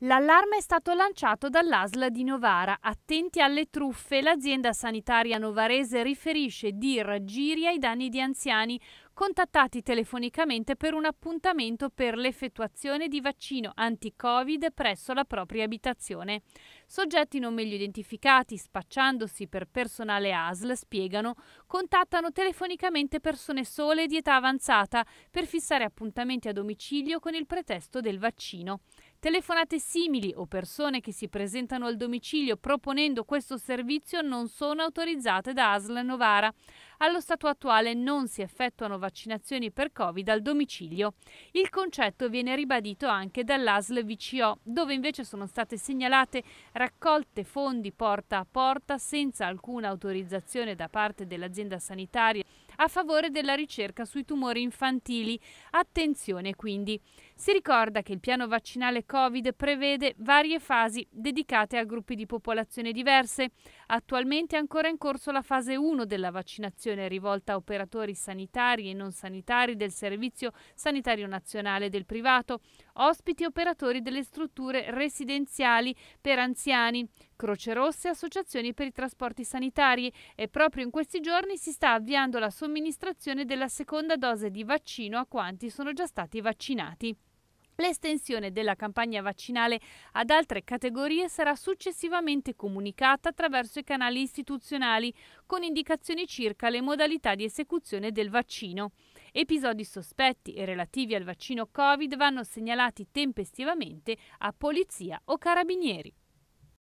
L'allarme è stato lanciato dall'ASL di Novara. Attenti alle truffe, l'azienda sanitaria novarese riferisce di raggiri ai danni di anziani contattati telefonicamente per un appuntamento per l'effettuazione di vaccino anti-Covid presso la propria abitazione. Soggetti non meglio identificati, spacciandosi per personale ASL, spiegano, contattano telefonicamente persone sole di età avanzata per fissare appuntamenti a domicilio con il pretesto del vaccino. Telefonate simili o persone che si presentano al domicilio proponendo questo servizio non sono autorizzate da ASL Novara allo stato attuale non si effettuano vaccinazioni per Covid al domicilio. Il concetto viene ribadito anche dall'ASL VCO, dove invece sono state segnalate raccolte fondi porta a porta senza alcuna autorizzazione da parte dell'azienda sanitaria a favore della ricerca sui tumori infantili. Attenzione quindi. Si ricorda che il piano vaccinale Covid prevede varie fasi dedicate a gruppi di popolazione diverse. Attualmente è ancora in corso la fase 1 della vaccinazione rivolta a operatori sanitari e non sanitari del Servizio Sanitario Nazionale del Privato, ospiti e operatori delle strutture residenziali per anziani, Croce Rossa e associazioni per i trasporti sanitari e proprio in questi giorni si sta avviando la somministrazione della seconda dose di vaccino a quanti sono già stati vaccinati. L'estensione della campagna vaccinale ad altre categorie sarà successivamente comunicata attraverso i canali istituzionali con indicazioni circa le modalità di esecuzione del vaccino. Episodi sospetti e relativi al vaccino Covid vanno segnalati tempestivamente a polizia o carabinieri.